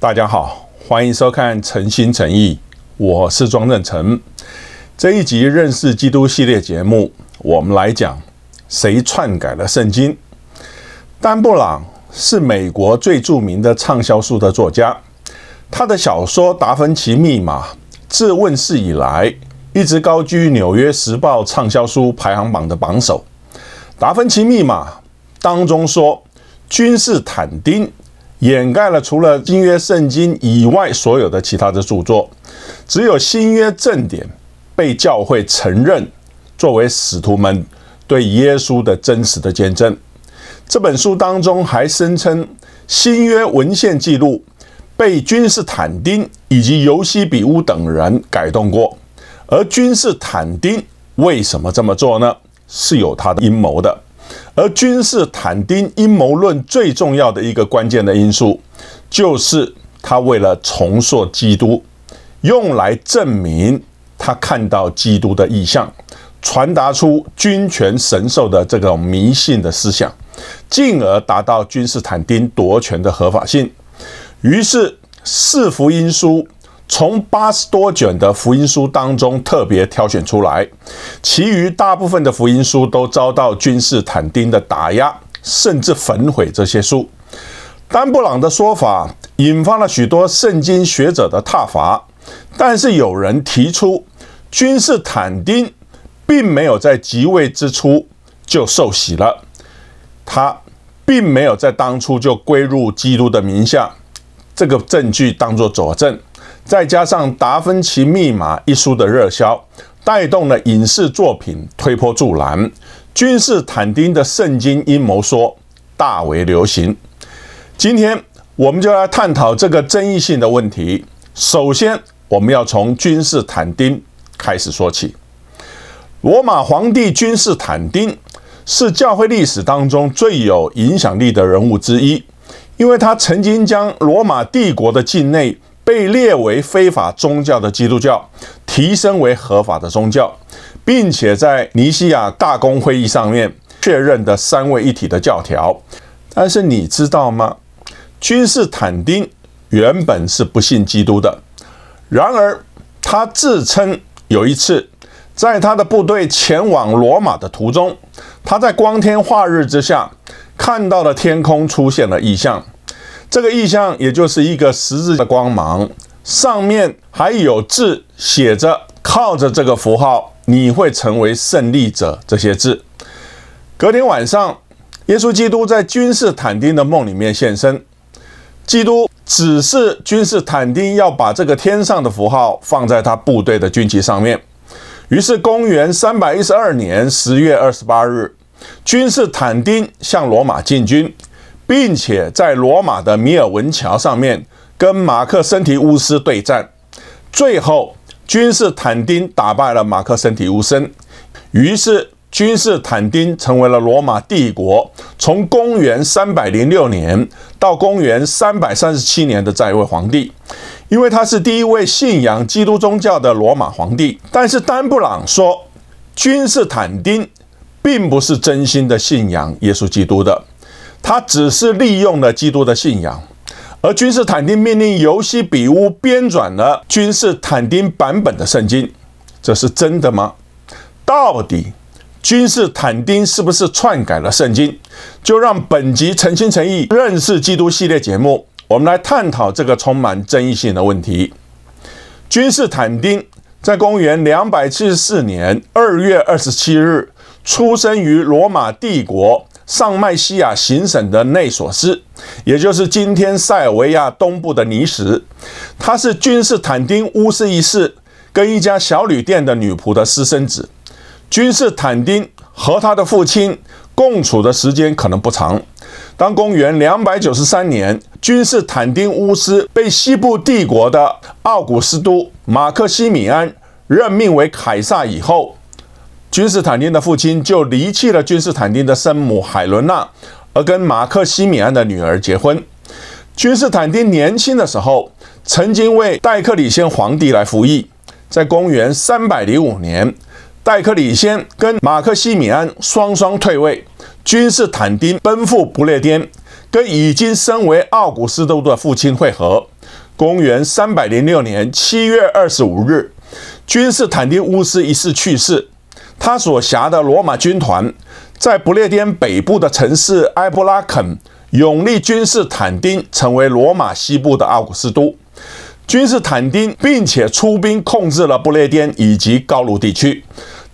大家好，欢迎收看《诚心诚意》，我是庄镇成。这一集认识基督系列节目，我们来讲谁篡改了圣经。丹布朗是美国最著名的畅销书的作家，他的小说《达芬奇密码》自问世以来，一直高居《纽约时报》畅销书排行榜的榜首。《达芬奇密码》当中说，君士坦丁。掩盖了除了新约圣经以外所有的其他的著作，只有新约正典被教会承认作为使徒们对耶稣的真实的见证。这本书当中还声称新约文献记录被君士坦丁以及尤西比乌等人改动过，而君士坦丁为什么这么做呢？是有他的阴谋的。而君士坦丁阴谋论最重要的一个关键的因素，就是他为了重塑基督，用来证明他看到基督的意象，传达出君权神授的这种迷信的思想，进而达到君士坦丁夺权的合法性。于是，四福音书。从八十多卷的福音书当中特别挑选出来，其余大部分的福音书都遭到君士坦丁的打压，甚至焚毁这些书。丹布朗的说法引发了许多圣经学者的挞伐，但是有人提出，君士坦丁并没有在即位之初就受洗了，他并没有在当初就归入基督的名下，这个证据当作佐证。再加上《达芬奇密码》一书的热销，带动了影视作品推波助澜。君士坦丁的圣经阴谋说大为流行。今天，我们就来探讨这个争议性的问题。首先，我们要从君士坦丁开始说起。罗马皇帝君士坦丁是教会历史当中最有影响力的人物之一，因为他曾经将罗马帝国的境内。被列为非法宗教的基督教，提升为合法的宗教，并且在尼西亚大公会议上面确认的三位一体的教条。但是你知道吗？君士坦丁原本是不信基督的，然而他自称有一次在他的部队前往罗马的途中，他在光天化日之下看到了天空出现了异象。这个意象也就是一个十字的光芒，上面还有字写着“靠着这个符号，你会成为胜利者”。这些字。隔天晚上，耶稣基督在君士坦丁的梦里面现身。基督指示君士坦丁要把这个天上的符号放在他部队的军旗上面。于是，公元三百一十二年十月二十八日，君士坦丁向罗马进军。并且在罗马的米尔文桥上面跟马克森提乌斯对战，最后君士坦丁打败了马克森提乌斯，于是君士坦丁成为了罗马帝国从公元三百零六年到公元三百三十七年的在位皇帝，因为他是第一位信仰基督宗教的罗马皇帝。但是丹布朗说，君士坦丁并不是真心的信仰耶稣基督的。他只是利用了基督的信仰，而君士坦丁命令尤西比乌编纂了君士坦丁版本的圣经，这是真的吗？到底君士坦丁是不是篡改了圣经？就让本集诚心诚意认识基督系列节目，我们来探讨这个充满争议性的问题。君士坦丁在公元274年2月27日出生于罗马帝国。上麦西亚行省的内索斯，也就是今天塞尔维亚东部的尼什，他是君士坦丁乌斯一世跟一家小旅店的女仆的私生子。君士坦丁和他的父亲共处的时间可能不长。当公元两百九十三年，君士坦丁乌斯被西部帝国的奥古斯都马克西米安任命为凯撒以后。君士坦丁的父亲就离弃了君士坦丁的生母海伦娜，而跟马克西米安的女儿结婚。君士坦丁年轻的时候曾经为戴克里先皇帝来服役。在公元305年，戴克里先跟马克西米安双双退位，君士坦丁奔赴不列颠，跟已经身为奥古斯都的父亲会合。公元306年7月25日，君士坦丁乌斯一世去世。他所辖的罗马军团在不列颠北部的城市埃布拉肯，永立君士坦丁成为罗马西部的奥古斯都。君士坦丁并且出兵控制了不列颠以及高卢地区。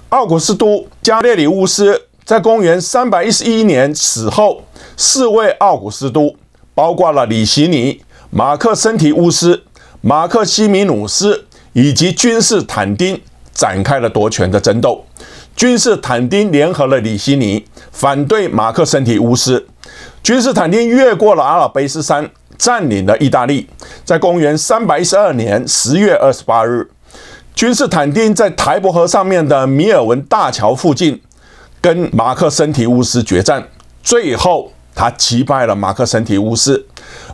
奥古斯都加列里乌斯在公元311年死后，四位奥古斯都包括了里希尼、马克森提乌斯、马克西米努斯以及君士坦丁展开了夺权的争斗。君士坦丁联合了里希尼，反对马克森提乌斯。君士坦丁越过了阿尔卑斯山，占领了意大利。在公元312年10月28日，君士坦丁在台伯河上面的米尔文大桥附近跟马克森提乌斯决战，最后他击败了马克森提乌斯。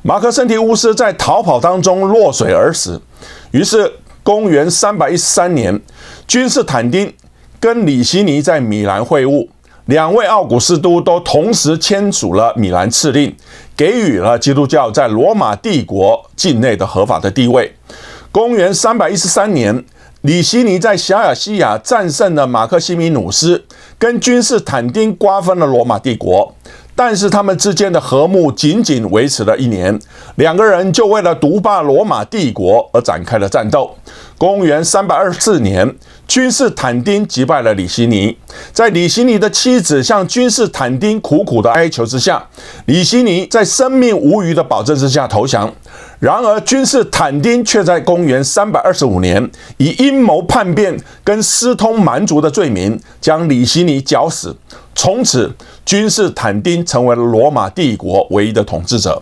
马克森提乌斯在逃跑当中落水而死。于是，公元313年，君士坦丁。跟李希尼在米兰会晤，两位奥古斯都都同时签署了米兰敕令，给予了基督教在罗马帝国境内的合法的地位。公元三百一十三年，李希尼在小亚细亚战胜了马克西米努斯，跟君士坦丁瓜分了罗马帝国。但是他们之间的和睦仅仅维持了一年，两个人就为了独霸罗马帝国而展开了战斗。公元324年，君士坦丁击败了李希尼，在李希尼的妻子向君士坦丁苦苦的哀求之下，李希尼在生命无虞的保证之下投降。然而，君士坦丁却在公元三百二十五年以阴谋叛变跟私通蛮族的罪名，将李希尼绞死。从此，君士坦丁成为了罗马帝国唯一的统治者。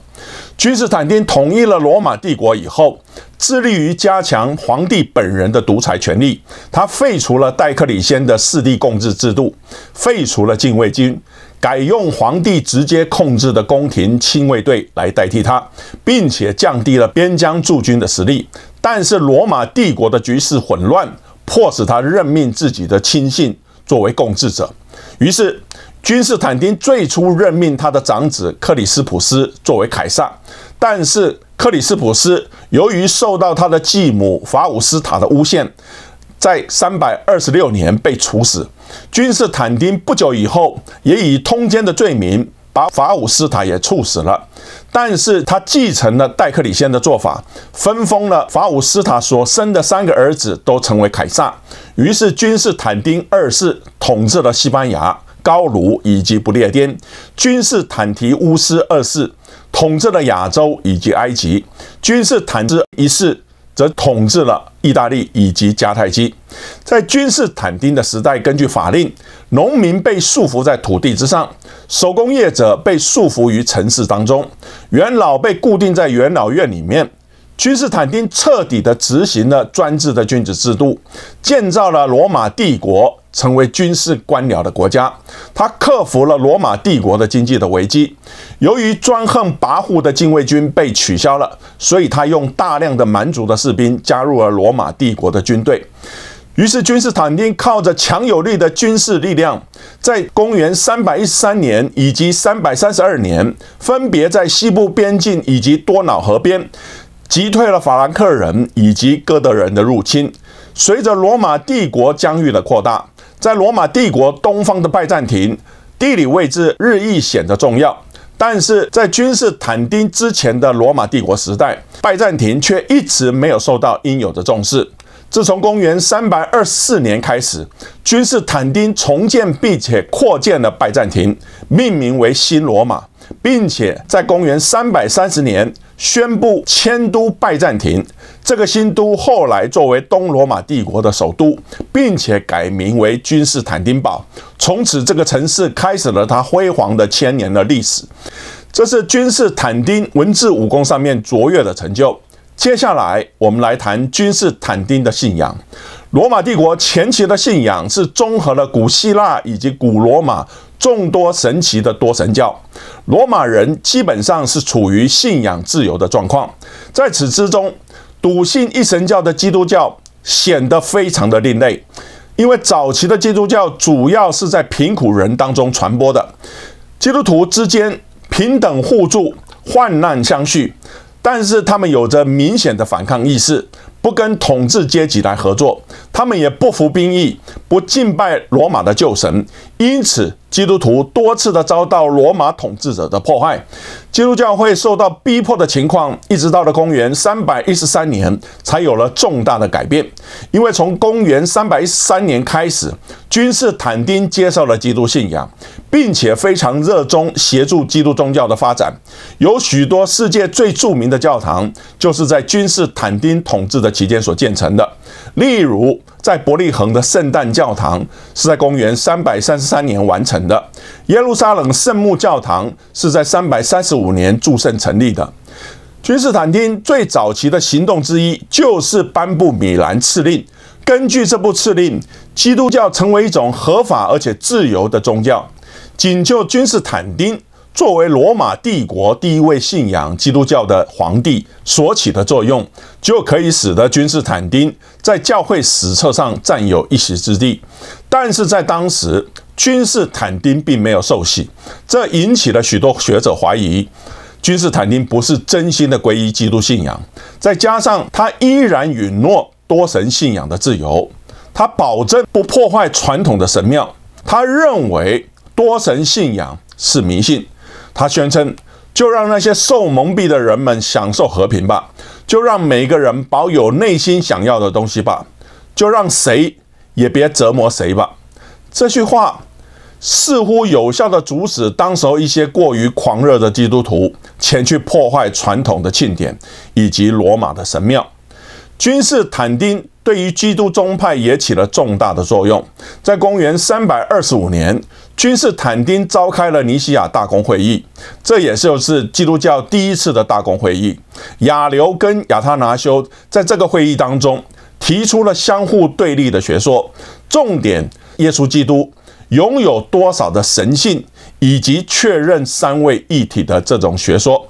君士坦丁统一了罗马帝国以后，致力于加强皇帝本人的独裁权力。他废除了戴克里先的四帝共治制度，废除了禁卫军。改用皇帝直接控制的宫廷亲卫队来代替他，并且降低了边疆驻军的实力。但是罗马帝国的局势混乱，迫使他任命自己的亲信作为共治者。于是，君士坦丁最初任命他的长子克里斯普斯作为凯撒，但是克里斯普斯由于受到他的继母法武斯塔的诬陷。在三百二十六年被处死。君士坦丁不久以后也以通奸的罪名把法吾斯塔也处死了。但是他继承了戴克里先的做法，分封了法吾斯塔所生的三个儿子都成为凯撒。于是君士坦丁二世统治了西班牙、高卢以及不列颠。君士坦提乌斯二世统治了亚洲以及埃及。君士坦之一世。则统治了意大利以及迦太基。在君士坦丁的时代，根据法令，农民被束缚在土地之上，手工业者被束缚于城市当中，元老被固定在元老院里面。君士坦丁彻底地执行了专制的君主制度，建造了罗马帝国。成为军事官僚的国家，他克服了罗马帝国的经济的危机。由于专横跋扈的禁卫军被取消了，所以他用大量的蛮族的士兵加入了罗马帝国的军队。于是，君士坦丁靠着强有力的军事力量，在公元313年以及332年，分别在西部边境以及多瑙河边击退了法兰克人以及哥德人的入侵。随着罗马帝国疆域的扩大，在罗马帝国东方的拜占庭地理位置日益显得重要，但是在君士坦丁之前的罗马帝国时代，拜占庭却一直没有受到应有的重视。自从公元324年开始，君士坦丁重建并且扩建了拜占庭，命名为新罗马，并且在公元330年。宣布迁都拜占庭，这个新都后来作为东罗马帝国的首都，并且改名为君士坦丁堡。从此，这个城市开始了它辉煌的千年的历史。这是君士坦丁文字武功上面卓越的成就。接下来，我们来谈君士坦丁的信仰。罗马帝国前期的信仰是综合了古希腊以及古罗马众多神奇的多神教，罗马人基本上是处于信仰自由的状况。在此之中，笃信一神教的基督教显得非常的另类，因为早期的基督教主要是在贫苦人当中传播的，基督徒之间平等互助、患难相续，但是他们有着明显的反抗意识。不跟统治阶级来合作，他们也不服兵役，不敬拜罗马的旧神，因此。基督徒多次的遭到罗马统治者的迫害，基督教会受到逼迫的情况，一直到了公元三百一十三年才有了重大的改变。因为从公元三百一十三年开始，君士坦丁接受了基督信仰，并且非常热衷协助基督宗教的发展。有许多世界最著名的教堂，就是在君士坦丁统治的期间所建成的，例如。在伯利恒的圣诞教堂是在公元333年完成的，耶路撒冷圣母教堂是在335年祝圣成立的。君士坦丁最早期的行动之一就是颁布米兰敕令，根据这部敕令，基督教成为一种合法而且自由的宗教。仅就君士坦丁。作为罗马帝国第一位信仰基督教的皇帝，所起的作用就可以使得君士坦丁在教会史册上占有一席之地。但是在当时，君士坦丁并没有受洗，这引起了许多学者怀疑，君士坦丁不是真心的皈依基督信仰。再加上他依然允诺多神信仰的自由，他保证不破坏传统的神庙，他认为多神信仰是迷信。他宣称：“就让那些受蒙蔽的人们享受和平吧，就让每个人保有内心想要的东西吧，就让谁也别折磨谁吧。”这句话似乎有效地阻止当时一些过于狂热的基督徒前去破坏传统的庆典以及罗马的神庙。君士坦丁对于基督宗派也起了重大的作用，在公元325年。君士坦丁召开了尼西亚大公会议，这也就是基督教第一次的大公会议。亚流跟亚他拿修在这个会议当中提出了相互对立的学说，重点耶稣基督拥有多少的神性，以及确认三位一体的这种学说。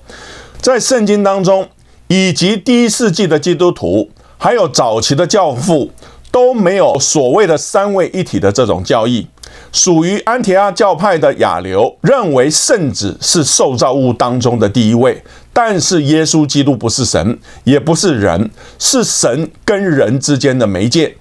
在圣经当中，以及第一世纪的基督徒，还有早期的教父都没有所谓的三位一体的这种教义。属于安提阿教派的亚流认为圣子是受造物当中的第一位，但是耶稣基督不是神，也不是人，是神跟人之间的媒介。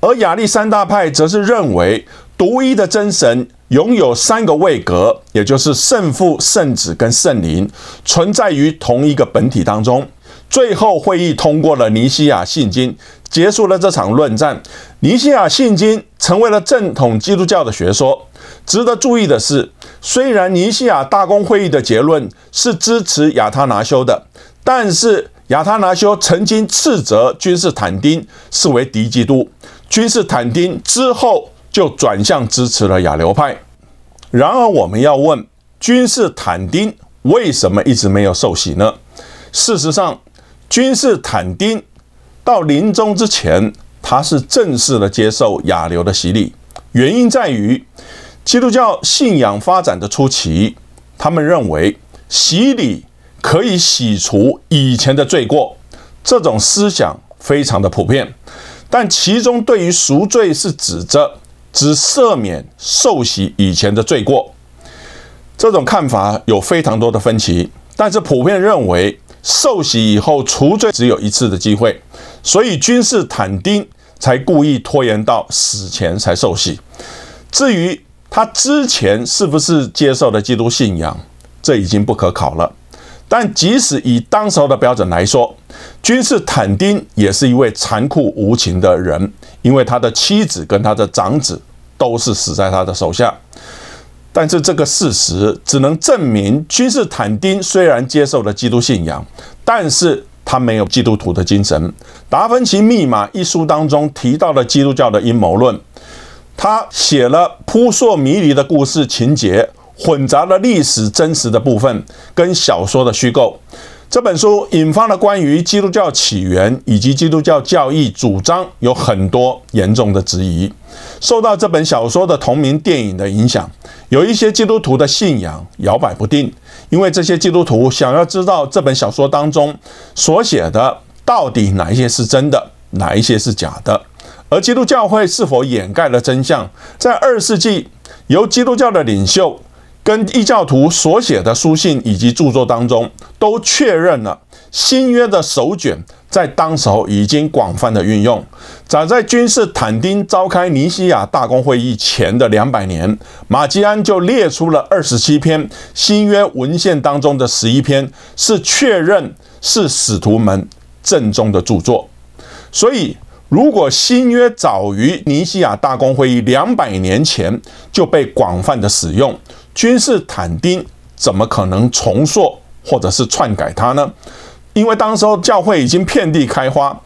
而亚历山大派则是认为独一的真神拥有三个位格，也就是圣父、圣子跟圣灵，存在于同一个本体当中。最后会议通过了尼西亚信经。结束了这场论战，尼西亚信经成为了正统基督教的学说。值得注意的是，虽然尼西亚大公会议的结论是支持亚他拿修的，但是亚他拿修曾经斥责君士坦丁视为敌基督。君士坦丁之后就转向支持了亚流派。然而，我们要问，君士坦丁为什么一直没有受洗呢？事实上，君士坦丁。到临终之前，他是正式的接受亚流的洗礼。原因在于，基督教信仰发展的初期，他们认为洗礼可以洗除以前的罪过，这种思想非常的普遍。但其中对于赎罪是指着只赦免受洗以前的罪过，这种看法有非常多的分歧，但是普遍认为。受洗以后除罪只有一次的机会，所以君士坦丁才故意拖延到死前才受洗。至于他之前是不是接受了基督信仰，这已经不可考了。但即使以当时的标准来说，君士坦丁也是一位残酷无情的人，因为他的妻子跟他的长子都是死在他的手下。但是这个事实只能证明，君士坦丁虽然接受了基督信仰，但是他没有基督徒的精神。达芬奇密码一书当中提到了基督教的阴谋论，他写了扑朔迷离的故事情节，混杂了历史真实的部分跟小说的虚构。这本书引发了关于基督教起源以及基督教教义主张有很多严重的质疑。受到这本小说的同名电影的影响，有一些基督徒的信仰摇摆不定，因为这些基督徒想要知道这本小说当中所写的到底哪一些是真的，哪一些是假的。而基督教会是否掩盖了真相，在二世纪由基督教的领袖。跟异教徒所写的书信以及著作当中，都确认了新约的手卷在当时候已经广泛的运用。早在君士坦丁召开尼西亚大公会议前的两百年，马基安就列出了二十七篇新约文献当中的十一篇是确认是使徒们正宗的著作。所以，如果新约早于尼西亚大公会议两百年前就被广泛的使用，君士坦丁怎么可能重塑或者是篡改它呢？因为当时候教会已经遍地开花，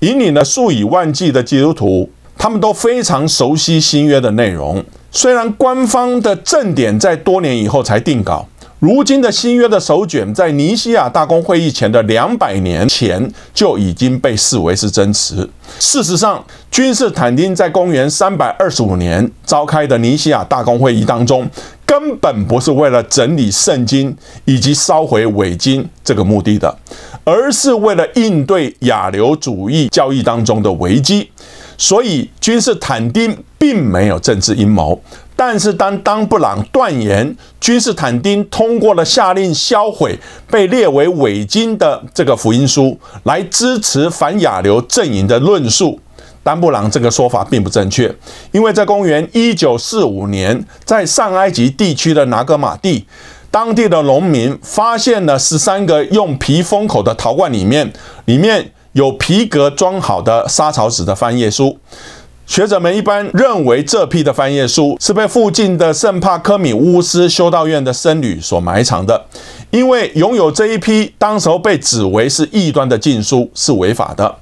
引领了数以万计的基督徒，他们都非常熟悉新约的内容。虽然官方的正典在多年以后才定稿，如今的新约的手卷在尼西亚大公会议前的两百年前就已经被视为是真实。事实上，君士坦丁在公元三百二十五年召开的尼西亚大公会议当中。根本不是为了整理圣经以及烧毁伪经这个目的的，而是为了应对亚流主义教义当中的危机。所以，君士坦丁并没有政治阴谋。但是，当当布朗断言君士坦丁通过了下令销毁被列为伪经的这个福音书，来支持反亚流阵营的论述。丹布朗这个说法并不正确，因为在公元一九四五年，在上埃及地区的拿格马地，当地的农民发现了十三个用皮封口的陶罐，里面里面有皮革装好的莎草纸的翻页书。学者们一般认为，这批的翻页书是被附近的圣帕科米乌斯修道院的僧侣所埋藏的。因为拥有这一批当时候被指为是异端的禁书是违法的。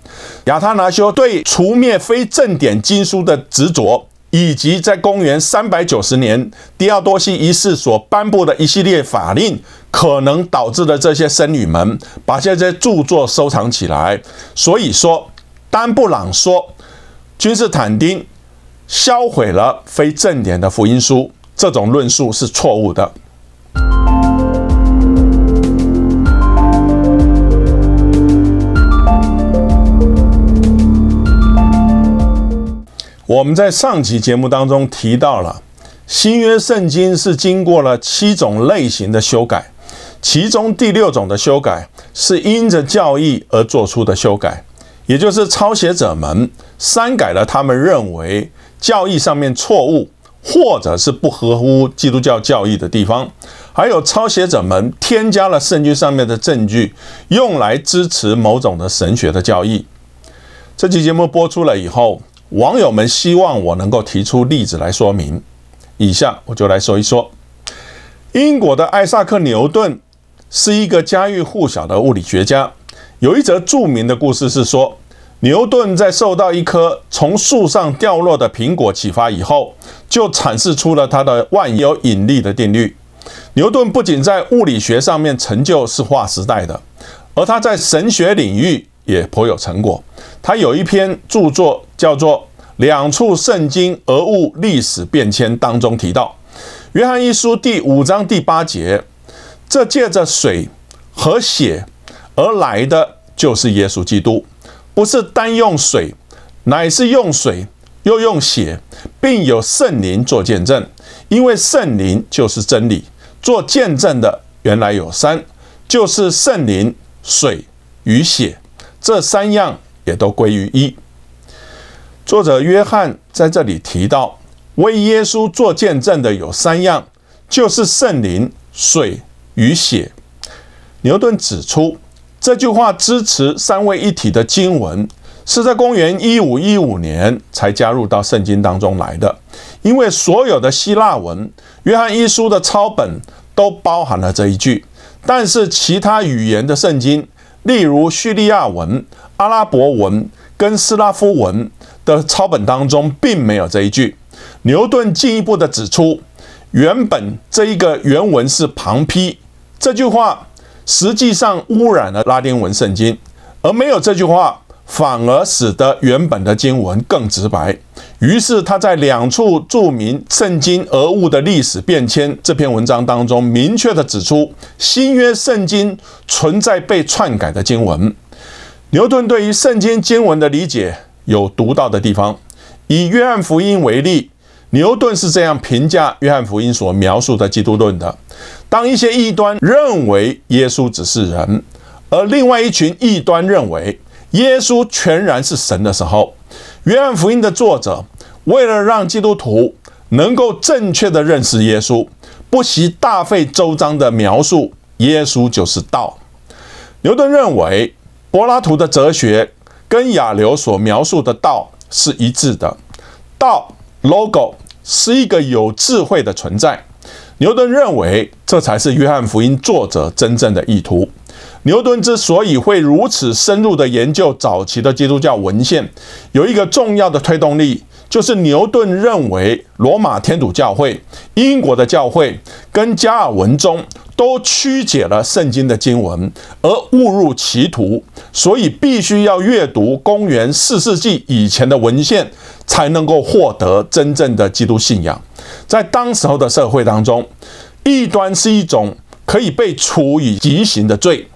亚他拿修对除灭非正典经书的执着，以及在公元三百九十年迪奥多西一世所颁布的一系列法令，可能导致的这些僧侣们把这些著作收藏起来。所以说，丹布朗说君士坦丁销毁了非正典的福音书，这种论述是错误的。我们在上期节目当中提到了新约圣经是经过了七种类型的修改，其中第六种的修改是因着教义而做出的修改，也就是抄写者们删改了他们认为教义上面错误或者是不合乎基督教教义的地方，还有抄写者们添加了圣经上面的证据，用来支持某种的神学的教义。这期节目播出了以后。网友们希望我能够提出例子来说明，以下我就来说一说。英国的艾萨克·牛顿是一个家喻户晓的物理学家，有一则著名的故事是说，牛顿在受到一颗从树上掉落的苹果启发以后，就阐释出了他的万有引力的定律。牛顿不仅在物理学上面成就是划时代的，而他在神学领域。也颇有成果。他有一篇著作叫做《两处圣经俄务历史变迁》，当中提到《约翰一书》第五章第八节：“这借着水和血而来的就是耶稣基督，不是单用水，乃是用水又用血，并有圣灵做见证，因为圣灵就是真理。做见证的原来有三，就是圣灵、水与血。”这三样也都归于一。作者约翰在这里提到，为耶稣做见证的有三样，就是圣灵、水与血。牛顿指出，这句话支持三位一体的经文，是在公元一五一五年才加入到圣经当中来的。因为所有的希腊文《约翰一书》的抄本都包含了这一句，但是其他语言的圣经。例如叙利亚文、阿拉伯文跟斯拉夫文的抄本当中，并没有这一句。牛顿进一步的指出，原本这一个原文是旁批，这句话实际上污染了拉丁文圣经，而没有这句话。反而使得原本的经文更直白。于是他在两处注明《圣经》而物的历史变迁这篇文章当中，明确地指出新约圣经存在被篡改的经文。牛顿对于圣经经文的理解有独到的地方。以《约翰福音》为例，牛顿是这样评价《约翰福音》所描述的基督论的：当一些异端认为耶稣只是人，而另外一群异端认为。耶稣全然是神的时候，约翰福音的作者为了让基督徒能够正确的认识耶稣，不惜大费周章的描述耶稣就是道。牛顿认为柏拉图的哲学跟亚流所描述的道是一致的，道 l o g o 是一个有智慧的存在。牛顿认为这才是约翰福音作者真正的意图。牛顿之所以会如此深入地研究早期的基督教文献，有一个重要的推动力，就是牛顿认为罗马天主教会、英国的教会跟加尔文宗都曲解了圣经的经文，而误入歧途，所以必须要阅读公元四世纪以前的文献，才能够获得真正的基督信仰。在当时候的社会当中，异端是一种。可以被处以极刑的罪。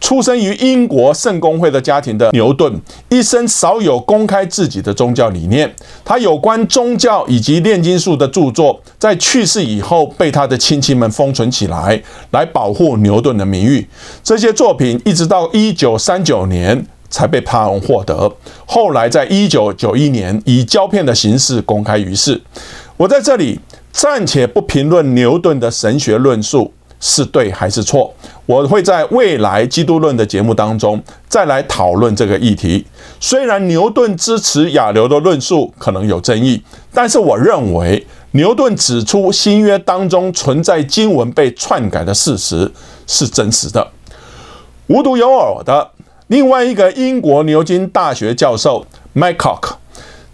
出生于英国圣公会的家庭的牛顿，一生少有公开自己的宗教理念。他有关宗教以及炼金术的著作，在去世以后被他的亲戚们封存起来，来保护牛顿的名誉。这些作品一直到一九三九年才被帕人获得，后来在一九九一年以胶片的形式公开于世。我在这里暂且不评论牛顿的神学论述。是对还是错？我会在未来基督论的节目当中再来讨论这个议题。虽然牛顿支持亚流的论述可能有争议，但是我认为牛顿指出新约当中存在经文被篡改的事实是真实的。无独有偶的，另外一个英国牛津大学教授麦克。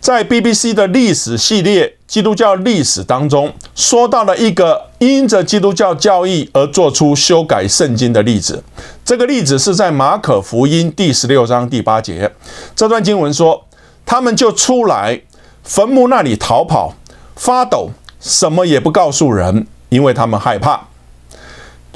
在 BBC 的历史系列《基督教历史》当中，说到了一个因着基督教教义而做出修改圣经的例子。这个例子是在马可福音第十六章第八节。这段经文说：“他们就出来，坟墓那里逃跑，发抖，什么也不告诉人，因为他们害怕。”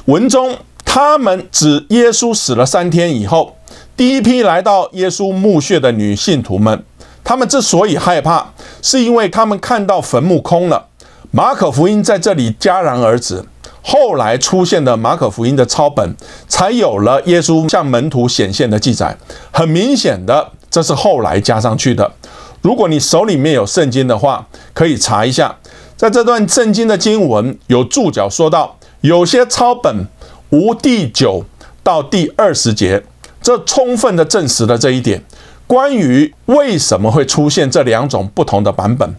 文中，他们指耶稣死了三天以后，第一批来到耶稣墓穴的女信徒们。他们之所以害怕，是因为他们看到坟墓空了。马可福音在这里戛然而止，后来出现的马可福音的抄本才有了耶稣向门徒显现的记载。很明显的，这是后来加上去的。如果你手里面有圣经的话，可以查一下，在这段圣经的经文有注脚说到，有些抄本无第九到第二十节，这充分的证实了这一点。关于为什么会出现这两种不同的版本，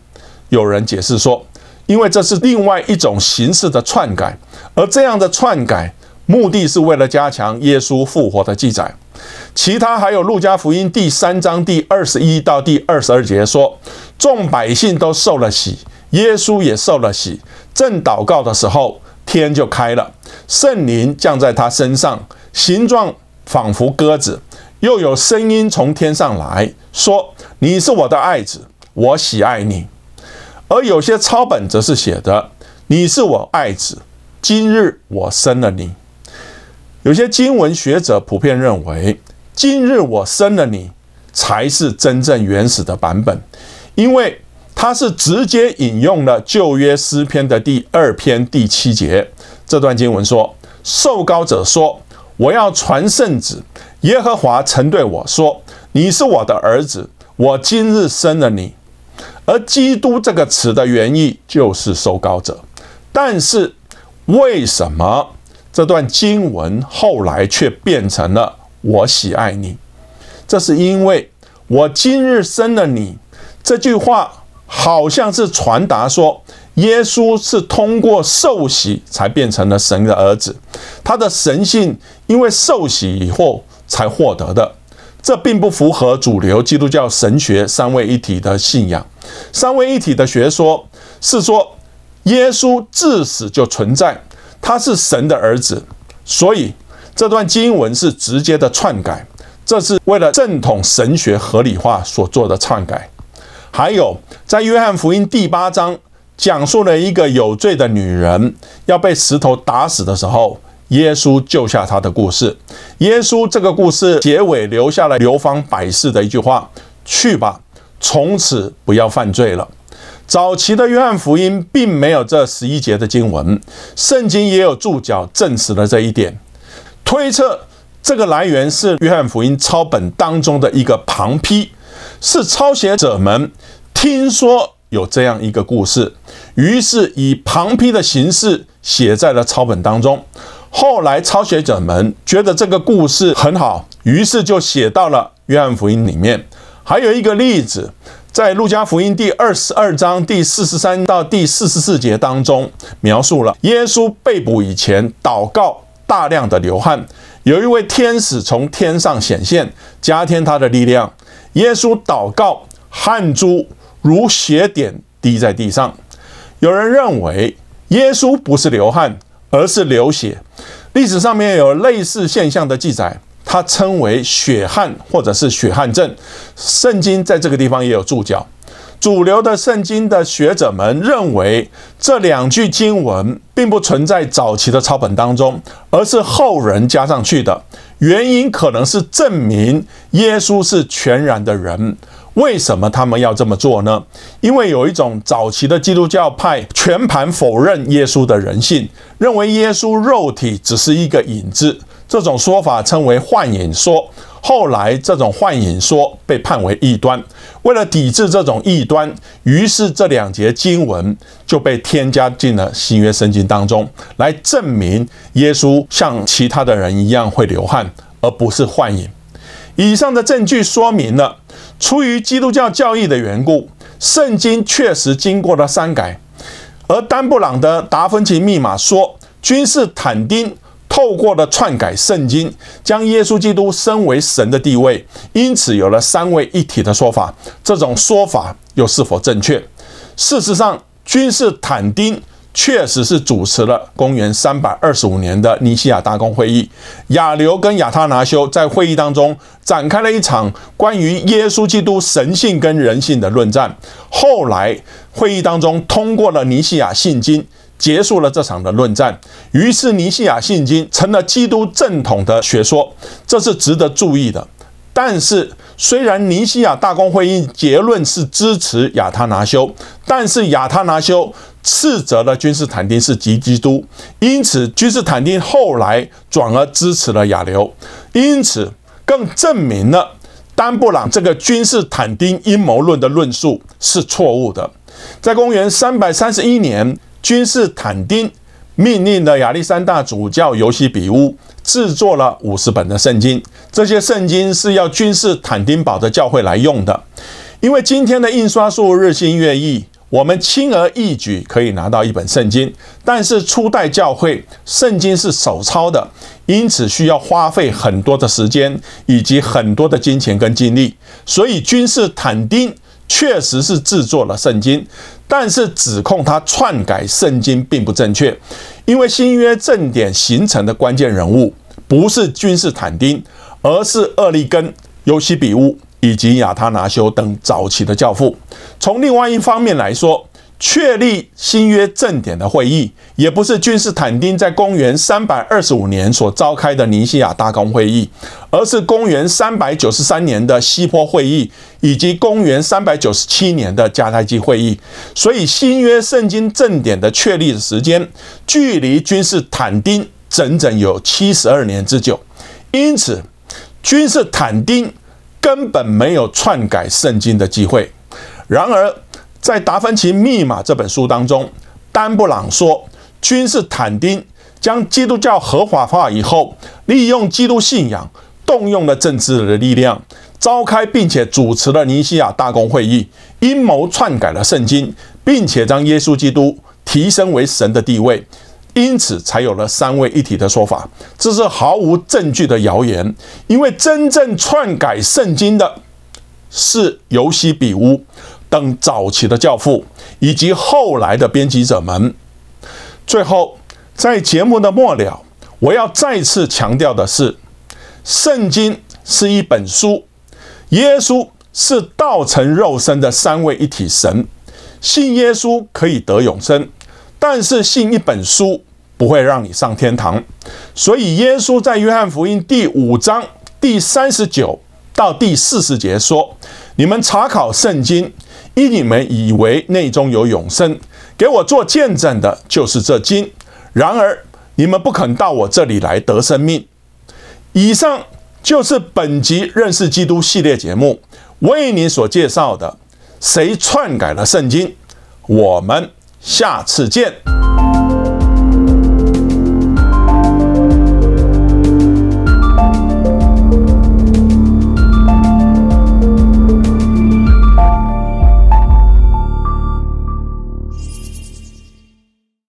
有人解释说，因为这是另外一种形式的篡改，而这样的篡改目的是为了加强耶稣复活的记载。其他还有《路加福音》第三章第二十一到第二十二节说：“众百姓都受了喜，耶稣也受了喜。正祷告的时候，天就开了，圣灵降在他身上，形状仿佛鸽子。”又有声音从天上来，说：“你是我的爱子，我喜爱你。”而有些抄本则是写的：“你是我爱子，今日我生了你。”有些经文学者普遍认为，“今日我生了你”才是真正原始的版本，因为它是直接引用了旧约诗篇的第二篇第七节这段经文说：“受膏者说，我要传圣旨。”耶和华曾对我说：“你是我的儿子，我今日生了你。”而“基督”这个词的原意就是“受膏者”。但是为什么这段经文后来却变成了“我喜爱你”？这是因为“我今日生了你”这句话好像是传达说，耶稣是通过受洗才变成了神的儿子，他的神性因为受洗以后。才获得的，这并不符合主流基督教神学三位一体的信仰。三位一体的学说是说耶稣自死就存在，他是神的儿子，所以这段经文是直接的篡改，这是为了正统神学合理化所做的篡改。还有，在约翰福音第八章讲述了一个有罪的女人要被石头打死的时候。耶稣救下他的故事。耶稣这个故事结尾留下了流芳百世的一句话：“去吧，从此不要犯罪了。”早期的约翰福音并没有这十一节的经文，圣经也有注脚证实了这一点。推测这个来源是约翰福音抄本当中的一个旁批，是抄写者们听说有这样一个故事，于是以旁批的形式写在了抄本当中。后来抄写者们觉得这个故事很好，于是就写到了约翰福音里面。还有一个例子，在路加福音第二十二章第四十三到第四十四节当中，描述了耶稣被捕以前祷告，大量的流汗。有一位天使从天上显现，加添他的力量。耶稣祷告，汗珠如血点滴在地上。有人认为耶稣不是流汗。而是流血，历史上面有类似现象的记载，它称为血汗，或者是血汗症。圣经在这个地方也有注脚。主流的圣经的学者们认为，这两句经文并不存在早期的抄本当中，而是后人加上去的。原因可能是证明耶稣是全然的人。为什么他们要这么做呢？因为有一种早期的基督教派全盘否认耶稣的人性，认为耶稣肉体只是一个影子。这种说法称为幻影说。后来，这种幻影说被判为异端。为了抵制这种异端，于是这两节经文就被添加进了新约圣经当中，来证明耶稣像其他的人一样会流汗，而不是幻影。以上的证据说明了。出于基督教教义的缘故，圣经确实经过了删改。而丹布朗的《达芬奇密码》说，君士坦丁透过了篡改圣经，将耶稣基督升为神的地位，因此有了三位一体的说法。这种说法又是否正确？事实上，君士坦丁。确实是主持了公元三百二十五年的尼西亚大公会议，亚流跟亚他拿修在会议当中展开了一场关于耶稣基督神性跟人性的论战。后来会议当中通过了尼西亚信经，结束了这场的论战。于是尼西亚信经成了基督正统的学说，这是值得注意的。但是虽然尼西亚大公会议结论是支持亚他拿修，但是亚他拿修。斥责了君士坦丁是极基督，因此君士坦丁后来转而支持了亚流，因此更证明了丹布朗这个君士坦丁阴谋论的论述是错误的。在公元三百三十一年，君士坦丁命令的亚历山大主教尤西比乌制作了五十本的圣经，这些圣经是要君士坦丁堡的教会来用的，因为今天的印刷术日新月异。我们轻而易举可以拿到一本圣经，但是初代教会圣经是手抄的，因此需要花费很多的时间以及很多的金钱跟精力。所以，君士坦丁确实是制作了圣经，但是指控他篡改圣经并不正确，因为新约正典形成的关键人物不是君士坦丁，而是厄利根、尤西比乌。以及亚他拿修等早期的教父。从另外一方面来说，确立新约正典的会议也不是君士坦丁在公元325年所召开的尼西亚大公会议，而是公元393年的西坡会议以及公元397年的迦太基会议。所以，新约圣经正典的确立的时间距离君士坦丁整整有七十二年之久。因此，君士坦丁。根本没有篡改圣经的机会。然而，在《达芬奇密码》这本书当中，丹布朗说，君士坦丁将基督教合法化以后，利用基督信仰，动用了政治的力量，召开并且主持了尼西亚大公会议，阴谋篡改了圣经，并且将耶稣基督提升为神的地位。因此才有了三位一体的说法，这是毫无证据的谣言。因为真正篡改圣经的是尤西比乌等早期的教父以及后来的编辑者们。最后，在节目的末了，我要再次强调的是，圣经是一本书，耶稣是道成肉身的三位一体神，信耶稣可以得永生。但是信一本书不会让你上天堂，所以耶稣在约翰福音第五章第三十九到第四十节说：“你们查考圣经，依你们以为内中有永生，给我做见证的就是这经。然而你们不肯到我这里来得生命。”以上就是本集认识基督系列节目为你所介绍的。谁篡改了圣经？我们。下次见。